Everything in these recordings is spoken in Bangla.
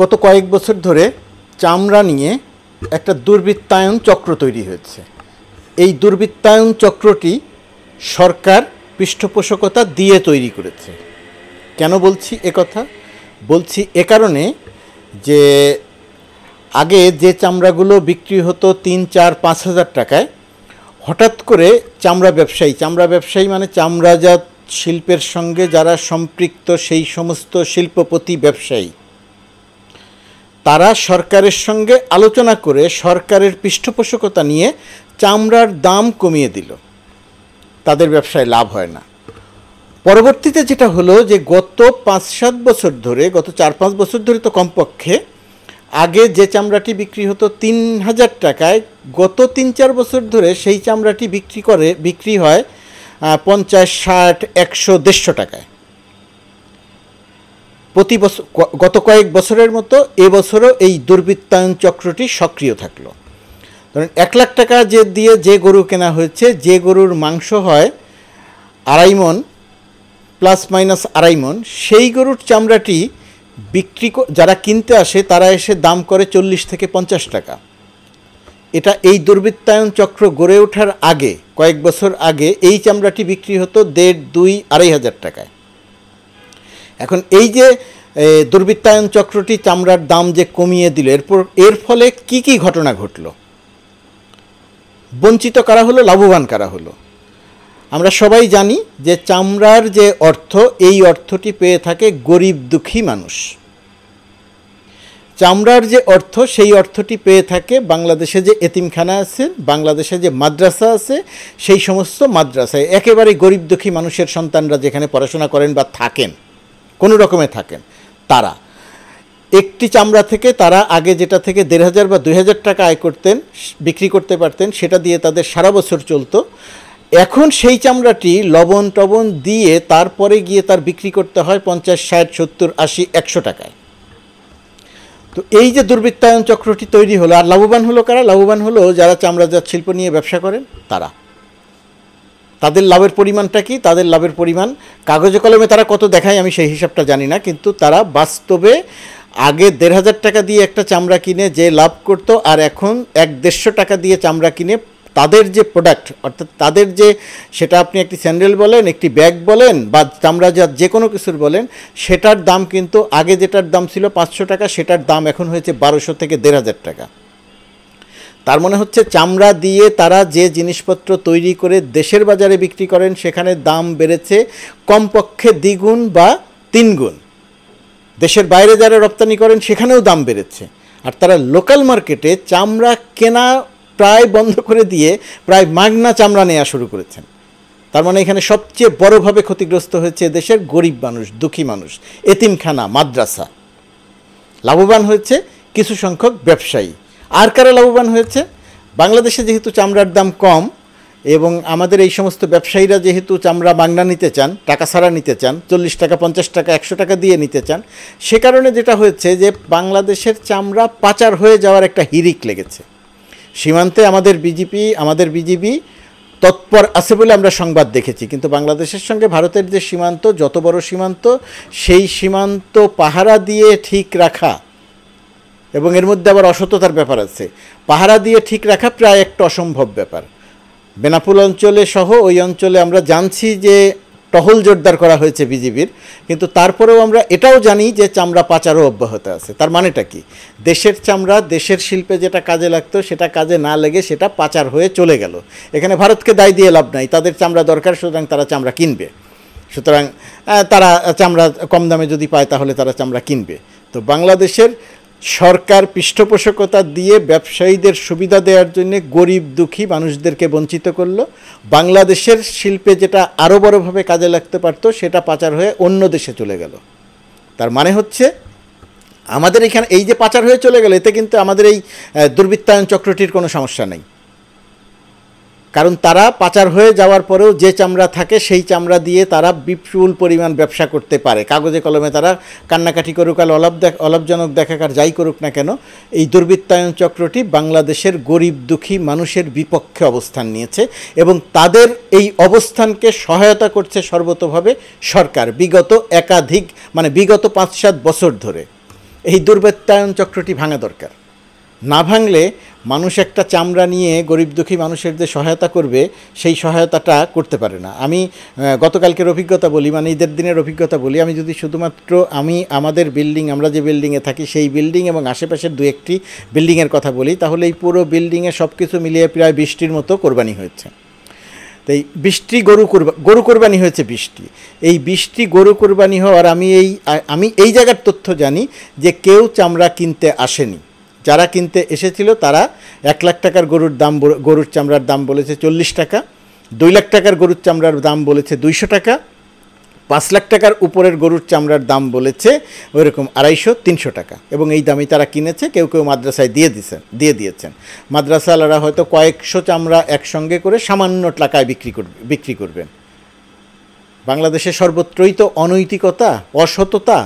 গত কয়েক বছর ধরে চামড়া নিয়ে একটা দুর্বৃত্তায়ন চক্র তৈরি হয়েছে এই দুর্বৃত্তায়ন চক্রটি সরকার পৃষ্ঠপোষকতা দিয়ে তৈরি করেছে কেন বলছি এ কথা বলছি এ কারণে যে আগে যে চামড়াগুলো বিক্রি হতো তিন চার পাঁচ হাজার টাকায় হঠাৎ করে চামড়া ব্যবসায়ী চামড়া ব্যবসায়ী মানে চামড়াজাত শিল্পের সঙ্গে যারা সম্পৃক্ত সেই সমস্ত শিল্পপতি ব্যবসায়ী তারা সরকারের সঙ্গে আলোচনা করে সরকারের পৃষ্ঠপোষকতা নিয়ে চামড়ার দাম কমিয়ে দিল তাদের ব্যবসায় লাভ হয় না পরবর্তীতে যেটা হলো যে গত পাঁচ সাত বছর ধরে গত চার পাঁচ বছর ধরে তো কমপক্ষে আগে যে চামড়াটি বিক্রি হতো তিন হাজার টাকায় গত তিন চার বছর ধরে সেই চামড়াটি বিক্রি করে বিক্রি হয় পঞ্চাশ ষাট একশো দেড়শো টাকায় প্রতি বছর গত কয়েক বছরের মতো এবছরও এই দুর্বৃত্তায়ন চক্রটি সক্রিয় থাকলো ধরেন এক লাখ টাকা যে দিয়ে যে গরু কেনা হয়েছে যে গরুর মাংস হয় আড়াই মন প্লাস মাইনাস আড়াই মন সেই গরুর চামড়াটি বিক্রি যারা কিনতে আসে তারা এসে দাম করে চল্লিশ থেকে পঞ্চাশ টাকা এটা এই দুর্বৃত্তায়ন চক্র গড়ে ওঠার আগে কয়েক বছর আগে এই চামড়াটি বিক্রি হতো দেড় দুই আড়াই হাজার টাকায় এখন এই যে দুর্বৃত্তায়ন চক্রটি চামড়ার দাম যে কমিয়ে দিল এরপর এর ফলে কি কি ঘটনা ঘটল বঞ্চিত করা হলো লাভবান করা হলো আমরা সবাই জানি যে চামড়ার যে অর্থ এই অর্থটি পেয়ে থাকে গরিব দুঃখী মানুষ চামড়ার যে অর্থ সেই অর্থটি পেয়ে থাকে বাংলাদেশে যে এতিমখানা আছে বাংলাদেশে যে মাদ্রাসা আছে সেই সমস্ত মাদ্রাসায় একেবারে গরিব দুঃখী মানুষের সন্তানরা যেখানে পড়াশোনা করেন বা থাকেন কোনো রকমে থাকেন তারা একটি চামড়া থেকে তারা আগে যেটা থেকে দেড় হাজার বা দুই হাজার টাকা আয় করতেন বিক্রি করতে পারতেন সেটা দিয়ে তাদের সারা বছর চলতো এখন সেই চামড়াটি লবণ টবণ দিয়ে তারপরে গিয়ে তার বিক্রি করতে হয় পঞ্চাশ ষাট সত্তর আশি একশো টাকায় তো এই যে দুর্বৃত্তায়ন চক্রটি তৈরি হলো আর লাভবান হলো কারা লাভবান হলো যারা চামড়াজাত শিল্প নিয়ে ব্যবসা করেন তারা তাদের লাভের পরিমাণটা কি তাদের লাভের পরিমাণ কাগজে কলমে তারা কত দেখায় আমি সেই হিসাবটা জানি না কিন্তু তারা বাস্তবে আগে দেড় হাজার টাকা দিয়ে একটা চামড়া কিনে যে লাভ করতো আর এখন এক দেড়শো টাকা দিয়ে চামড়া কিনে তাদের যে প্রোডাক্ট অর্থাৎ তাদের যে সেটা আপনি একটি স্যান্ডেল বলেন একটি ব্যাগ বলেন বা চামড়া যা যে কোনো কিছুর বলেন সেটার দাম কিন্তু আগে যেটার দাম ছিল পাঁচশো টাকা সেটার দাম এখন হয়েছে বারোশো থেকে দেড় হাজার টাকা তার মনে হচ্ছে চামড়া দিয়ে তারা যে জিনিসপত্র তৈরি করে দেশের বাজারে বিক্রি করেন সেখানে দাম বেড়েছে কমপক্ষে দ্বিগুণ বা তিনগুণ দেশের বাইরে যারা রপ্তানি করেন সেখানেও দাম বেড়েছে আর তারা লোকাল মার্কেটে চামড়া কেনা প্রায় বন্ধ করে দিয়ে প্রায় মাগনা চামড়া নেওয়া শুরু করেছেন তার মানে এখানে সবচেয়ে বড়োভাবে ক্ষতিগ্রস্ত হয়েছে দেশের গরিব মানুষ দুঃখী মানুষ এতিমখানা মাদ্রাসা লাভবান হয়েছে কিছু সংখ্যক ব্যবসায়ী আর কারা লাভবান হয়েছে বাংলাদেশে যেহেতু চামড়ার দাম কম এবং আমাদের এই সমস্ত ব্যবসায়ীরা যেহেতু চামড়া বাংলা নিতে চান টাকা ছাড়া নিতে চান চল্লিশ টাকা পঞ্চাশ টাকা একশো টাকা দিয়ে নিতে চান সে কারণে যেটা হয়েছে যে বাংলাদেশের চামড়া পাচার হয়ে যাওয়ার একটা হিরিক লেগেছে সীমান্তে আমাদের বিজেপি আমাদের বিজিবি তৎপর আছে বলে আমরা সংবাদ দেখেছি কিন্তু বাংলাদেশের সঙ্গে ভারতের যে সীমান্ত যত বড় সীমান্ত সেই সীমান্ত পাহারা দিয়ে ঠিক রাখা এবং এর মধ্যে আবার অসততার ব্যাপার আছে পাহারা দিয়ে ঠিক রাখা প্রায় একটা অসম্ভব ব্যাপার বেনাপুল অঞ্চলে সহ ওই অঞ্চলে আমরা জানছি যে টহল জোরদার করা হয়েছে বিজিবির কিন্তু তারপরেও আমরা এটাও জানি যে চামড়া পাচারও অব্যাহত আছে তার মানেটা কি দেশের চামড়া দেশের শিল্পে যেটা কাজে লাগতো সেটা কাজে না লেগে সেটা পাচার হয়ে চলে গেল এখানে ভারতকে দায় দিয়ে লাভ নাই তাদের চামড়া দরকার সুতরাং তারা চামড়া কিনবে সুতরাং তারা চামড়া কম দামে যদি পায় তাহলে তারা চামড়া কিনবে তো বাংলাদেশের সরকার পৃষ্ঠপোষকতা দিয়ে ব্যবসায়ীদের সুবিধা দেওয়ার জন্য গরিব দুঃখী মানুষদেরকে বঞ্চিত করলো বাংলাদেশের শিল্পে যেটা আরও বড়োভাবে কাজে লাগতে পারত সেটা পাচার হয়ে অন্য দেশে চলে গেল তার মানে হচ্ছে আমাদের এখানে এই যে পাচার হয়ে চলে গেল এতে কিন্তু আমাদের এই দুর্বৃত্তায়ন চক্রটির কোনো সমস্যা নেই কারণ তারা পাচার হয়ে যাওয়ার পরেও যে চামড়া থাকে সেই চামড়া দিয়ে তারা বিপুল পরিমাণ ব্যবসা করতে পারে কাগজে কলমে তারা কান্নাকাটি করুক আর অলাভ দেখ অলাভজনক দেখাকার যাই করুক না কেন এই দুর্বৃত্তায়ন চক্রটি বাংলাদেশের গরিব দুঃখী মানুষের বিপক্ষে অবস্থান নিয়েছে এবং তাদের এই অবস্থানকে সহায়তা করছে সর্বতভাবে সরকার বিগত একাধিক মানে বিগত পাঁচ সাত বছর ধরে এই দুর্বৃত্তায়ন চক্রটি ভাঙা দরকার না ভাঙলে মানুষ একটা চামড়া নিয়ে গরিব দুঃখী মানুষের যে সহায়তা করবে সেই সহায়তাটা করতে পারে না আমি গতকালকের অভিজ্ঞতা বলি মানে ঈদের দিনের অভিজ্ঞতা বলি আমি যদি শুধুমাত্র আমি আমাদের বিল্ডিং আমরা যে বিল্ডিংয়ে থাকি সেই বিল্ডিং এবং আশেপাশের দু একটি বিল্ডিংয়ের কথা বলি তাহলে এই পুরো বিল্ডিংয়ে সব কিছু মিলিয়ে প্রায় বৃষ্টির মতো কোরবানি হয়েছে তাই বৃষ্টি গরু কোরবা গরু কোরবানি হয়েছে বৃষ্টি এই বৃষ্টি গরু কোরবানি হওয়ার আমি এই আমি এই জায়গার তথ্য জানি যে কেউ চামড়া কিনতে আসেনি যারা কিনতে এসেছিল তারা এক লাখ টাকার গরুর দাম গরুর চামড়ার দাম বলেছে চল্লিশ টাকা দুই লাখ টাকার গরুর চামড়ার দাম বলেছে দুইশো টাকা পাঁচ লাখ টাকার উপরের গরুর চামড়ার দাম বলেছে ওই রকম আড়াইশো তিনশো টাকা এবং এই দামই তারা কিনেছে কেউ কেউ মাদ্রাসায় দিয়ে দিয়েছেন দিয়ে দিয়েছেন মাদ্রাসাওয়ালারা হয়তো কয়েকশো চামড়া একসঙ্গে করে সামান্য টাকায় বিক্রি করবে বিক্রি করবেন বাংলাদেশে সর্বত্রই তো অনৈতিকতা অসততা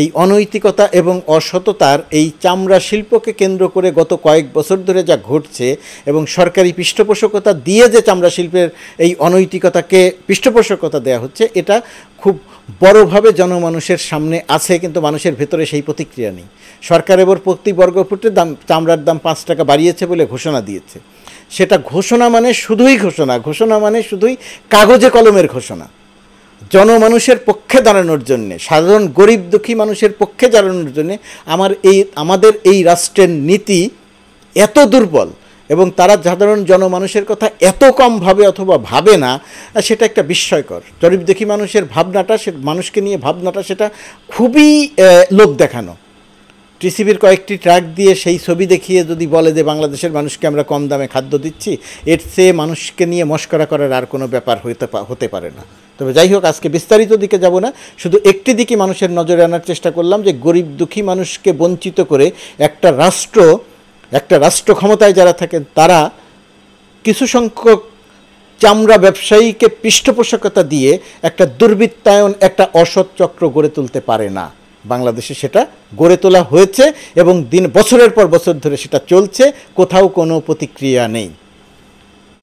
এই অনৈতিকতা এবং অসততার এই চামড়া শিল্পকে কেন্দ্র করে গত কয়েক বছর ধরে যা ঘটছে এবং সরকারি পৃষ্ঠপোষকতা দিয়ে যে চামড়া শিল্পের এই অনৈতিকতাকে পৃষ্ঠপোষকতা দেয়া হচ্ছে এটা খুব বড়ভাবে জনমানুষের সামনে আছে কিন্তু মানুষের ভেতরে সেই প্রতিক্রিয়া নেই সরকার এবার প্রতি বর্গফুটে দাম চামড়ার দাম পাঁচ টাকা বাড়িয়েছে বলে ঘোষণা দিয়েছে সেটা ঘোষণা মানে শুধুই ঘোষণা ঘোষণা মানে শুধুই কাগজে কলমের ঘোষণা জনমানুষের পক্ষে দাঁড়ানোর জন্যে সাধারণ গরিব দুঃখী মানুষের পক্ষে দাঁড়ানোর জন্যে আমার এই আমাদের এই রাষ্ট্রের নীতি এত দুর্বল এবং তারা সাধারণ জনমানুষের কথা এত কম ভাবে অথবা ভাবে না সেটা একটা বিস্ময়কর গরিব দেখি মানুষের ভাবনাটা সে মানুষকে নিয়ে ভাবনাটা সেটা খুবই লোক দেখানো টিসিবির কয়েকটি ট্রাক দিয়ে সেই ছবি দেখিয়ে যদি বলে যে বাংলাদেশের মানুষকে আমরা কম দামে খাদ্য দিচ্ছি এর চেয়ে মানুষকে নিয়ে মস্করা করার আর কোনো ব্যাপার হইতে হতে পারে না তবে যাই হোক আজকে বিস্তারিত দিকে যাব না শুধু একটি দিকে মানুষের নজরে আনার চেষ্টা করলাম যে গরিব দুঃখী মানুষকে বঞ্চিত করে একটা রাষ্ট্র একটা রাষ্ট্র ক্ষমতায় যারা থাকেন তারা কিছু সংখ্যক চামড়া ব্যবসায়ীকে পৃষ্ঠপোষকতা দিয়ে একটা দুর্বৃত্তায়ন একটা অসৎ চক্র গড়ে তুলতে পারে না বাংলাদেশে সেটা গড়ে তোলা হয়েছে এবং দিন বছরের পর বছর ধরে সেটা চলছে কোথাও কোনো প্রতিক্রিয়া নেই